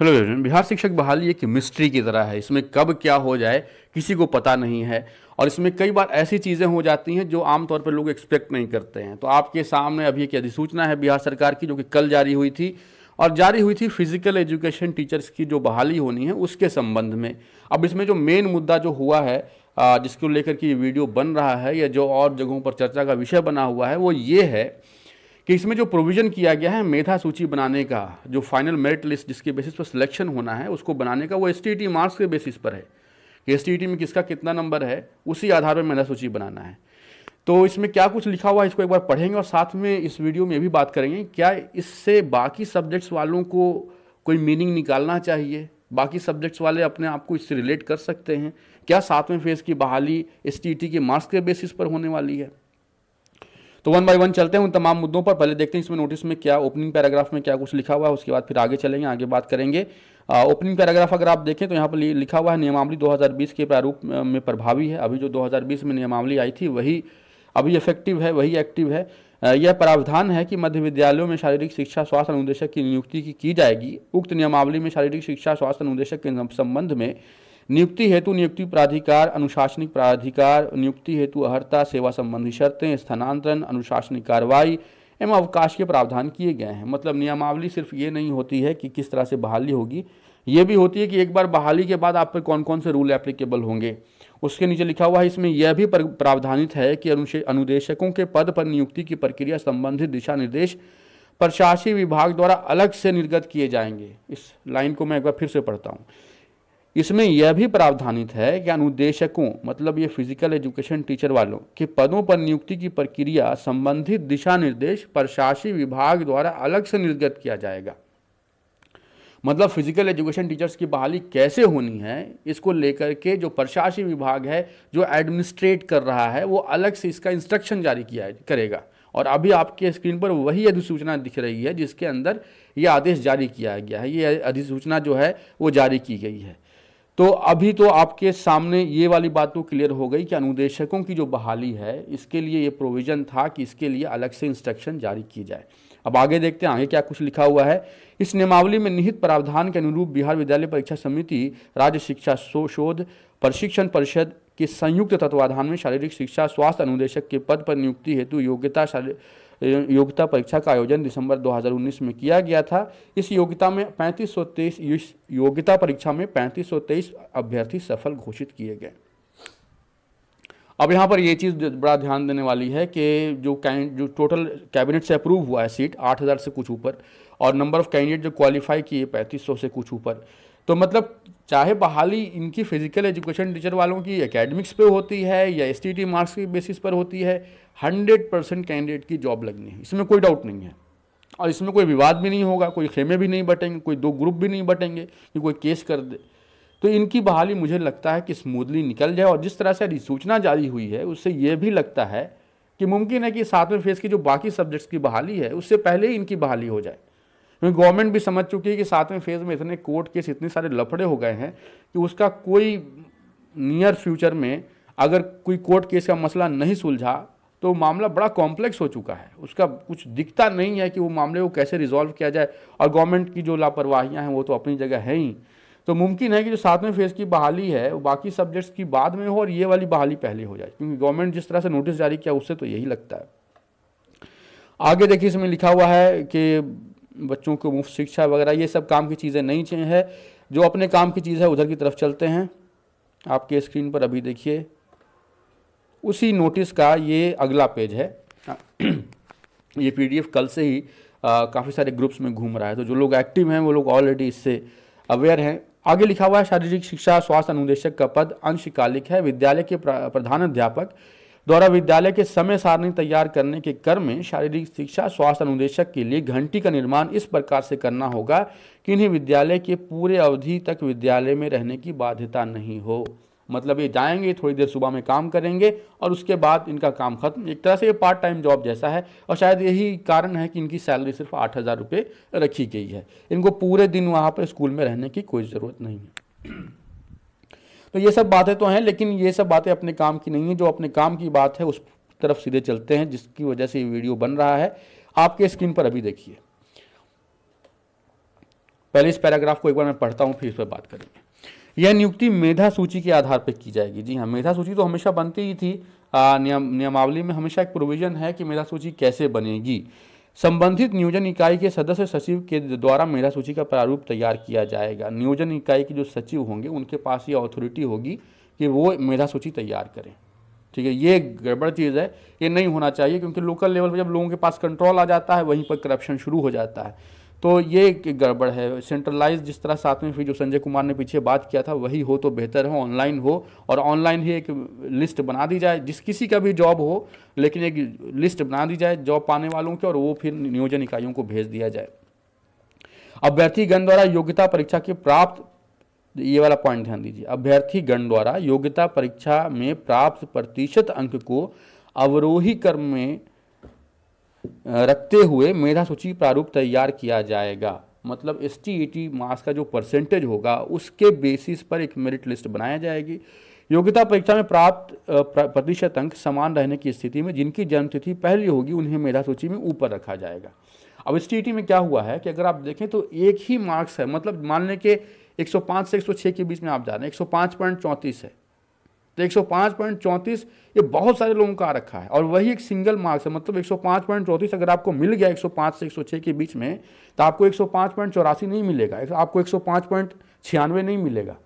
hello everyone Bihar शिक्षक बहाली एक मिस्ट्री की तरह है इसमें कब क्या हो जाए किसी को पता नहीं है और इसमें कई बार ऐसी चीज़ें हो जाती हैं जो आमतौर पर लोग एक्सपेक्ट नहीं करते हैं तो आपके सामने अभी एक अधिसूचना है बिहार सरकार की जो कि कल जारी हुई थी और जारी हुई थी फिजिकल एजुकेशन टीचर्स की जो बहाली होनी है उसके संबंध में अब इसमें जो मेन मुद्दा जो हुआ है जिसको लेकर के ये वीडियो बन रहा है या जो और जगहों पर चर्चा का विषय बना हुआ है वो ये है कि इसमें जो प्रोविज़न किया गया है मेधा सूची बनाने का जो फाइनल मेरिट लिस्ट जिसके बेसिस पर सिलेक्शन होना है उसको बनाने का वो एस टी मार्क्स के बेसिस पर है कि एस टी में किसका कितना नंबर है उसी आधार पर मेधा सूची बनाना है तो इसमें क्या कुछ लिखा हुआ है इसको एक बार पढ़ेंगे और साथ में इस वीडियो में भी बात करेंगे क्या इससे बाकी सब्जेक्ट्स वालों को कोई मीनिंग निकालना चाहिए बाकी सब्जेक्ट्स वाले अपने आप को इससे रिलेट कर सकते हैं क्या सातवें फेज़ की बहाली एस के मार्क्स के बेसिस पर होने वाली है तो वन बाय वन चलते हैं उन तमाम मुद्दों पर पहले देखते हैं इसमें नोटिस में क्या ओपनिंग पैराग्राफ में क्या कुछ लिखा हुआ है उसके बाद फिर आगे चलेंगे आगे बात करेंगे ओपनिंग पैराग्राफ अगर आप देखें तो यहाँ पर लिखा हुआ है नियमावली 2020 के प्रारूप में प्रभावी है अभी जो 2020 में नियमावली आई थी वही अभी इफेक्टिव है वही एक्टिव है यह प्रावधान है कि मध्य विद्यालयों में शारीरिक शिक्षा स्वास्थ्य अनुदेशक की नियुक्ति की, की जाएगी उक्त नियमावली में शारीरिक शिक्षा स्वास्थ्य अनुदेशक के संबंध में नियुक्ति हेतु नियुक्ति प्राधिकार अनुशासनिक प्राधिकार नियुक्ति हेतु अहर्ता सेवा संबंधी शर्तें स्थानांतरण अनुशासनिक कार्रवाई एवं अवकाश के प्रावधान किए गए हैं मतलब नियमावली सिर्फ ये नहीं होती है कि किस तरह से बहाली होगी ये भी होती है कि एक बार बहाली के बाद आप पर कौन कौन से रूल एप्लीकेबल होंगे उसके नीचे लिखा हुआ है इसमें यह भी प्रावधानित है कि अनुदेशकों के पद पर नियुक्ति की प्रक्रिया संबंधित दिशा निर्देश प्रशासी विभाग द्वारा अलग से निर्गत किए जाएंगे इस लाइन को मैं एक बार फिर से पढ़ता हूँ इसमें यह भी प्रावधानित है कि अनुदेशकों मतलब ये फिजिकल एजुकेशन टीचर वालों के पदों पर नियुक्ति की प्रक्रिया संबंधित दिशा निर्देश प्रशासी विभाग द्वारा अलग से निर्गत किया जाएगा मतलब फिजिकल एजुकेशन टीचर्स की बहाली कैसे होनी है इसको लेकर के जो प्रशासी विभाग है जो एडमिनिस्ट्रेट कर रहा है वो अलग से इसका इंस्ट्रक्शन जारी किया करेगा और अभी आपके स्क्रीन पर वही अधिसूचना दिख रही है जिसके अंदर ये आदेश जारी किया गया है ये अधिसूचना जो है वो जारी की गई है तो अभी तो आपके सामने ये वाली बात तो क्लियर हो गई कि अनुदेशकों की जो बहाली है इसके लिए ये प्रोविज़न था कि इसके लिए अलग से इंस्ट्रक्शन जारी की जाए अब आगे देखते हैं आगे क्या कुछ लिखा हुआ है इस नियमावली में निहित प्रावधान के अनुरूप बिहार विद्यालय परीक्षा समिति राज्य शिक्षा शोध प्रशिक्षण परिषद के संयुक्त तत्वाधान में शारीरिक शिक्षा स्वास्थ्य अनुदेशक के पद पर नियुक्ति हेतु योग्यता योग्यता परीक्षा का आयोजन दिसंबर 2019 में किया गया था इस योग्यता में पैंतीस इस योग्यता परीक्षा में पैंतीस अभ्यर्थी सफल घोषित किए गए अब यहाँ पर ये चीज़ बड़ा ध्यान देने वाली है कि जो कैंड जो टोटल कैबिनेट से अप्रूव हुआ है सीट 8000 से कुछ ऊपर और नंबर ऑफ़ कैंडिडेट जो क्वालिफाई किए पैंतीस से कुछ ऊपर तो मतलब चाहे बहाली इनकी फिजिकल एजुकेशन टीचर वालों की एकेडमिक्स पे होती है या एस मार्क्स की बेसिस पर होती है हंड्रेड परसेंट कैंडिडेट की जॉब लगनी है इसमें कोई डाउट नहीं है और इसमें कोई विवाद भी नहीं होगा कोई खेमे भी नहीं बटेंगे कोई दो ग्रुप भी नहीं बटेंगे कि कोई केस कर दे तो इनकी बहाली मुझे लगता है कि स्मूथली निकल जाए और जिस तरह से अधिसूचना जारी हुई है उससे ये भी लगता है कि मुमकिन है कि सातवें फेज़ की जो बाकी सब्जेक्ट्स की बहाली है उससे पहले ही इनकी बहाली हो जाए क्योंकि गवर्नमेंट भी समझ चुकी है कि सातवें फेज में इतने कोर्ट केस इतने सारे लफड़े हो गए हैं कि उसका कोई नियर फ्यूचर में अगर कोई कोर्ट केस का मसला नहीं सुलझा तो मामला बड़ा कॉम्प्लेक्स हो चुका है उसका कुछ दिखता नहीं है कि वो मामले को कैसे रिजॉल्व किया जाए और गवर्नमेंट की जो लापरवाहियाँ हैं वो तो अपनी जगह है ही तो मुमकिन है कि जो सातवें फेज़ की बहाली है वो बाकी सब्जेक्ट्स की बाद में हो और ये वाली बहाली पहले हो जाए क्योंकि गवर्नमेंट जिस तरह से नोटिस जारी किया उससे तो यही लगता है आगे देखिए इसमें लिखा हुआ है कि बच्चों को मुफ्त शिक्षा वगैरह ये सब काम की चीज़ें नहीं है जो अपने काम की चीज़ है उधर की तरफ चलते हैं आपके स्क्रीन पर अभी देखिए उसी नोटिस का ये अगला पेज है ये पीडीएफ कल से ही काफ़ी सारे ग्रुप्स में घूम रहा है तो जो लोग एक्टिव हैं वो लोग ऑलरेडी इससे अवेयर हैं आगे लिखा हुआ है शारीरिक शिक्षा स्वास्थ्य अनुदेशक का पद अंशकालिक है विद्यालय के प्रधानाध्यापक द्वारा विद्यालय के समय सारणी तैयार करने के क्रम में शारीरिक शिक्षा स्वास्थ्य अनुदेशक के लिए घंटी का निर्माण इस प्रकार से करना होगा कि इन्हें विद्यालय के पूरे अवधि तक विद्यालय में रहने की बाध्यता नहीं हो मतलब ये जाएंगे थोड़ी देर सुबह में काम करेंगे और उसके बाद इनका काम खत्म एक तरह से ये पार्ट टाइम जॉब जैसा है और शायद यही कारण है कि इनकी सैलरी सिर्फ आठ हज़ार रुपये रखी गई है इनको पूरे दिन वहाँ पर स्कूल में रहने की कोई ज़रूरत नहीं है तो ये सब बातें तो हैं लेकिन ये सब बातें अपने काम की नहीं है जो अपने काम की बात है उस तरफ सीधे चलते हैं जिसकी वजह से ये वीडियो बन रहा है आपके स्क्रीन पर अभी देखिए पहले इस पैराग्राफ को एक बार मैं पढ़ता हूँ फिर इस पर बात करेंगे यह नियुक्ति मेधा सूची के आधार पर की जाएगी जी हाँ मेधा सूची तो हमेशा बनती ही थी नियम नियमावली में हमेशा एक प्रोविज़न है कि मेधा सूची कैसे बनेगी संबंधित नियोजन इकाई के सदस्य सचिव के द्वारा मेधा सूची का प्रारूप तैयार किया जाएगा नियोजन इकाई के जो सचिव होंगे उनके पास ये अथॉरिटी होगी कि वो मेधा सूची तैयार करें ठीक है ये गड़बड़ चीज़ है ये नहीं होना चाहिए क्योंकि लोकल लेवल पर जब लोगों के पास कंट्रोल आ जाता है वहीं पर करप्शन शुरू हो जाता है तो ये एक गड़बड़ है सेंट्रलाइज जिस तरह साथ में फिर जो संजय कुमार ने पीछे बात किया था वही हो तो बेहतर हो ऑनलाइन हो और ऑनलाइन ही एक लिस्ट बना दी जाए जिस किसी का भी जॉब हो लेकिन एक लिस्ट बना दी जाए जॉब पाने वालों की और वो फिर नियोजन इकाइयों को भेज दिया जाए अभ्यर्थीगण द्वारा योग्यता परीक्षा के प्राप्त ये वाला पॉइंट ध्यान दीजिए अभ्यर्थी गण द्वारा योग्यता परीक्षा में प्राप्त प्रतिशत अंक को अवरोही क्रम में रखते हुए मेधा सूची प्रारूप तैयार किया जाएगा मतलब एस टी e मार्क्स का जो परसेंटेज होगा उसके बेसिस पर एक मेरिट लिस्ट बनाया जाएगी योग्यता परीक्षा में प्राप्त प्रतिशत अंक समान रहने की स्थिति में जिनकी जन्मतिथि पहली होगी उन्हें मेधा सूची में ऊपर रखा जाएगा अब एस टी e में क्या हुआ है कि अगर आप देखें तो एक ही मार्क्स है मतलब मान लें कि 105 से 106 के बीच में आप जा रहे हैं एक पॉइंट चौंतीस है तो एक ये बहुत सारे लोगों का आ रखा है और वही एक सिंगल मार्क्स है मतलब एक अगर आपको मिल गया 105 से 106 के बीच में तो आपको एक नहीं मिलेगा आपको एक नहीं मिलेगा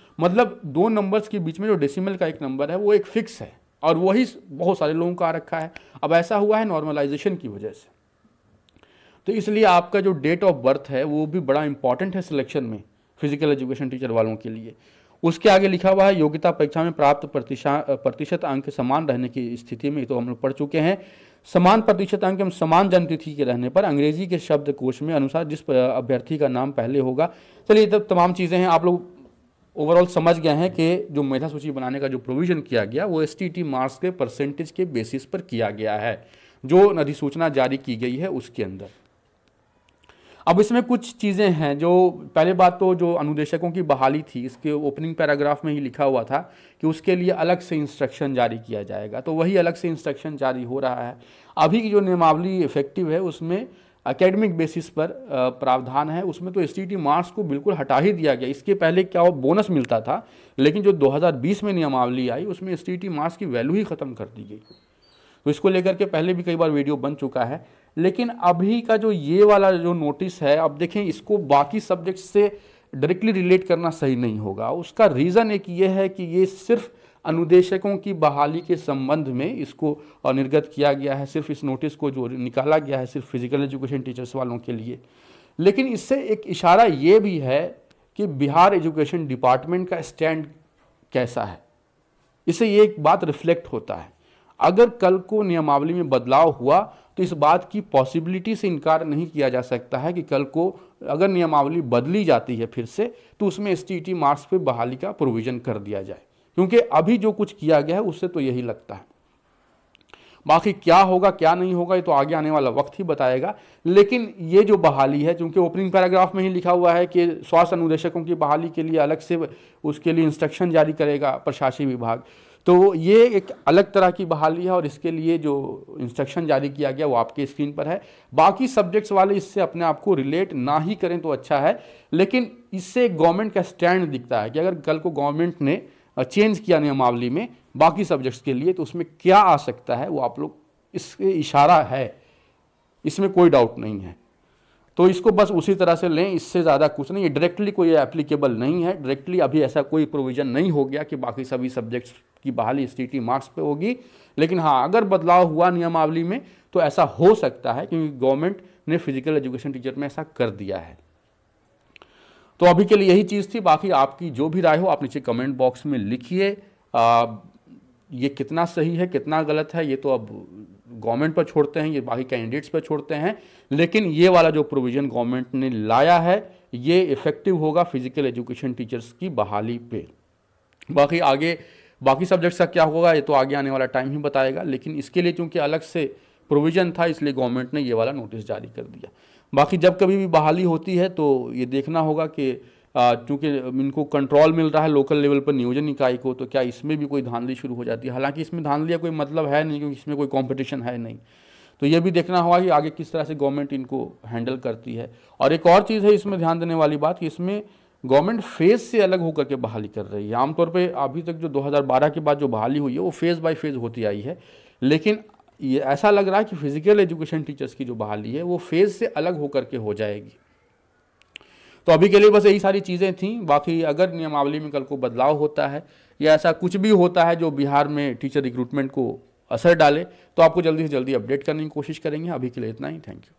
मतलब दो नंबर्स के बीच में जो डेसिमल का एक नंबर है वो एक फिक्स है और वही बहुत सारे लोगों का आ रखा है अब ऐसा हुआ है नॉर्मलाइजेशन की वजह से तो इसलिए आपका जो डेट ऑफ बर्थ है वो भी बड़ा इंपॉर्टेंट है सिलेक्शन में फिजिकल एजुकेशन टीचर वालों के लिए उसके आगे लिखा हुआ है योग्यता परीक्षा में प्राप्त प्रतिशत अंक समान रहने की स्थिति में तो हम लोग पढ़ चुके हैं समान प्रतिशत अंक एवं समान जन्मतिथि के रहने पर अंग्रेजी के शब्द कोश में अनुसार जिस अभ्यर्थी का नाम पहले होगा चलिए तो तमाम चीज़ें हैं आप लोग ओवरऑल समझ गए हैं कि जो मेधा सूची बनाने का जो प्रोविज़न किया गया वो एस टी मार्क्स के परसेंटेज के बेसिस पर किया गया है जो अधिसूचना जारी की गई है उसके अंदर अब इसमें कुछ चीज़ें हैं जो पहले बात तो जो अनुदेशकों की बहाली थी इसके ओपनिंग पैराग्राफ में ही लिखा हुआ था कि उसके लिए अलग से इंस्ट्रक्शन जारी किया जाएगा तो वही अलग से इंस्ट्रक्शन जारी हो रहा है अभी की जो नियमावली इफेक्टिव है उसमें अकेडमिक बेसिस पर प्रावधान है उसमें तो एस टी मार्क्स को बिल्कुल हटा ही दिया गया इसके पहले क्या वो बोनस मिलता था लेकिन जो 2020 में नियमावली आई उसमें एस टी मार्क्स की वैल्यू ही ख़त्म कर दी गई तो इसको लेकर के पहले भी कई बार वीडियो बन चुका है लेकिन अभी का जो ये वाला जो नोटिस है अब देखें इसको बाकी सब्जेक्ट से डायरेक्टली रिलेट करना सही नहीं होगा उसका रीज़न एक ये है कि ये सिर्फ अनुदेशकों की बहाली के संबंध में इसको निर्गत किया गया है सिर्फ इस नोटिस को जो निकाला गया है सिर्फ फिजिकल एजुकेशन टीचर्स वालों के लिए लेकिन इससे एक इशारा ये भी है कि बिहार एजुकेशन डिपार्टमेंट का स्टैंड कैसा है इससे ये एक बात रिफ्लेक्ट होता है अगर कल को नियमावली में बदलाव हुआ तो इस बात की पॉसिबिलिटी से इनकार नहीं किया जा सकता है कि कल को अगर नियमावली बदली जाती है फिर से तो उसमें एस टी मार्क्स पर बहाली का प्रोविज़न कर दिया जाए क्योंकि अभी जो कुछ किया गया है उससे तो यही लगता है बाकी क्या होगा क्या नहीं होगा ये तो आगे आने वाला वक्त ही बताएगा लेकिन ये जो बहाली है चूंकि ओपनिंग पैराग्राफ में ही लिखा हुआ है कि स्वास्थ्य अनुदेशकों की बहाली के लिए अलग से उसके लिए इंस्ट्रक्शन जारी करेगा प्रशासी विभाग तो ये एक अलग तरह की बहाली है और इसके लिए जो इंस्ट्रक्शन जारी किया गया वो आपके स्क्रीन पर है बाकी सब्जेक्ट्स वाले इससे अपने आप को रिलेट ना ही करें तो अच्छा है लेकिन इससे गवर्नमेंट का स्टैंड दिखता है कि अगर कल को गवर्नमेंट ने चेंज किया नियमावली में बाकी सब्जेक्ट्स के लिए तो उसमें क्या आ सकता है वो आप लोग इसके इशारा है इसमें कोई डाउट नहीं है तो इसको बस उसी तरह से लें इससे ज़्यादा कुछ नहीं डायरेक्टली कोई एप्लीकेबल नहीं है डायरेक्टली अभी ऐसा कोई प्रोविज़न नहीं हो गया कि बाकी सभी सब्जेक्ट्स की बहाली स्थिति मार्क्स पे होगी लेकिन हाँ अगर बदलाव हुआ नियमावली में तो ऐसा हो सकता है क्योंकि गवर्नमेंट ने फिजिकल एजुकेशन टीचर में ऐसा कर दिया है तो अभी के लिए यही चीज़ थी बाकी आपकी जो भी राय हो आप नीचे कमेंट बॉक्स में लिखिए ये कितना सही है कितना गलत है ये तो अब गवर्नमेंट पर छोड़ते हैं ये बाकी कैंडिडेट्स पर छोड़ते हैं लेकिन ये वाला जो प्रोविज़न गवर्नमेंट ने लाया है ये इफ़ेक्टिव होगा फिज़िकल एजुकेशन टीचर्स की बहाली पे बाकी आगे बाकी सब्जेक्ट्स का क्या होगा ये तो आगे आने वाला टाइम ही बताएगा लेकिन इसके लिए चूँकि अलग से प्रोविज़न था इसलिए गवर्नमेंट ने ये वाला नोटिस जारी कर दिया बाकी जब कभी भी बहाली होती है तो ये देखना होगा कि चूँकि इनको कंट्रोल मिल रहा है लोकल लेवल पर नियोजन इकाई को तो क्या इसमें भी कोई धांधली शुरू हो जाती है हालांकि इसमें धांधली का कोई मतलब है नहीं क्योंकि इसमें कोई कॉम्पिटिशन है नहीं तो ये भी देखना होगा कि आगे किस तरह से गवर्नमेंट इनको हैंडल करती है और एक और चीज़ है इसमें ध्यान देने वाली बात कि इसमें गवर्नमेंट फेज़ से अलग होकर के बहाली कर रही है आमतौर पे अभी तक जो 2012 के बाद जो बहाली हुई है वो फेज़ बाय फेज़ होती आई है लेकिन ये ऐसा लग रहा है कि फिज़िकल एजुकेशन टीचर्स की जो बहाली है वो फेज़ से अलग होकर के हो जाएगी तो अभी के लिए बस यही सारी चीज़ें थी बाकी अगर नियमावली में कल को बदलाव होता है या ऐसा कुछ भी होता है जो बिहार में टीचर रिक्रूटमेंट को असर डाले तो आपको जल्दी से जल्दी अपडेट करने की कोशिश करेंगे अभी के लिए इतना ही थैंक यू